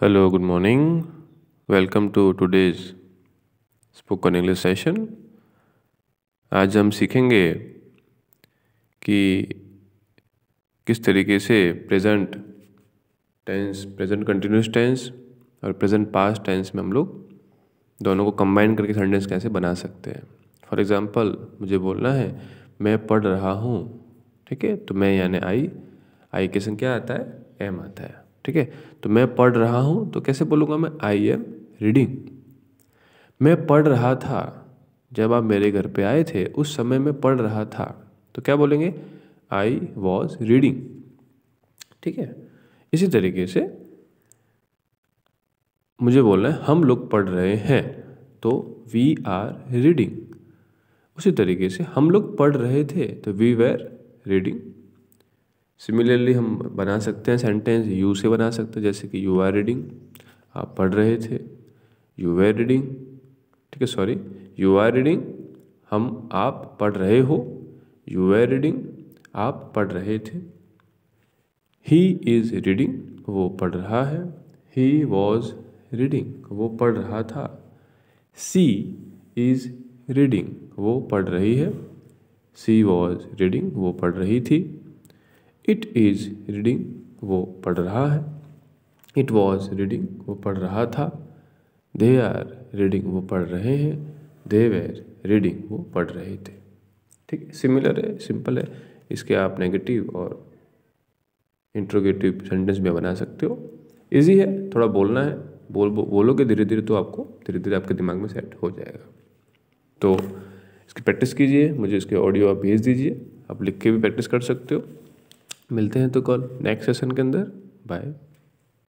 Hello, good morning. Welcome to today's spoken English session. आज हम सीखेंगे कि किस तरीके से present tense present continuous tense और प्रेजेंट पास्ट टेंस में हम लोग दोनों को कंबाइन करके सेंटेंस कैसे बना सकते हैं फॉर एग्ज़ाम्पल मुझे बोलना है मैं पढ़ रहा हूँ ठीक है तो मैं यानी आई आई के संग क्या आता है एम आता है ठीक है तो मैं पढ़ रहा हूं तो कैसे बोलूंगा मैं आई एम रीडिंग मैं पढ़ रहा था जब आप मेरे घर पे आए थे उस समय मैं पढ़ रहा था तो क्या बोलेंगे आई वॉज रीडिंग ठीक है इसी तरीके से मुझे बोलना है हम लोग पढ़ रहे हैं तो वी आर रीडिंग उसी तरीके से हम लोग पढ़ रहे थे तो वी वेर रीडिंग सिमिलरली हम बना सकते हैं सेंटेंस यू से बना सकते हैं जैसे कि यू आर रीडिंग आप पढ़ रहे थे यू वेर रीडिंग ठीक है सॉरी यू आर रीडिंग हम आप पढ़ रहे हो यू वेर रीडिंग आप पढ़ रहे थे ही इज़ रीडिंग वो पढ़ रहा है ही वॉज रीडिंग वो पढ़ रहा था सी इज़ रीडिंग वो पढ़ रही है सी वॉज रीडिंग वो पढ़ रही थी इट इज़ रीडिंग वो पढ़ रहा है इट वॉज रीडिंग वो पढ़ रहा था दे आर रीडिंग वो पढ़ रहे हैं दे वेर रीडिंग वो पढ़ रहे थे ठीक है सिमिलर है सिंपल है इसके आप नेगेटिव और इंट्रोगेटिव सेंटेंस में बना सकते हो इजी है थोड़ा बोलना है बोल बो, बोलोगे धीरे धीरे तो आपको धीरे धीरे आपके दिमाग में सेट हो जाएगा तो इसकी प्रैक्टिस कीजिए मुझे इसके ऑडियो आप भेज दीजिए आप लिख के भी प्रैक्टिस कर सकते हो मिलते हैं तो कॉल नेक्स्ट सेशन के अंदर बाय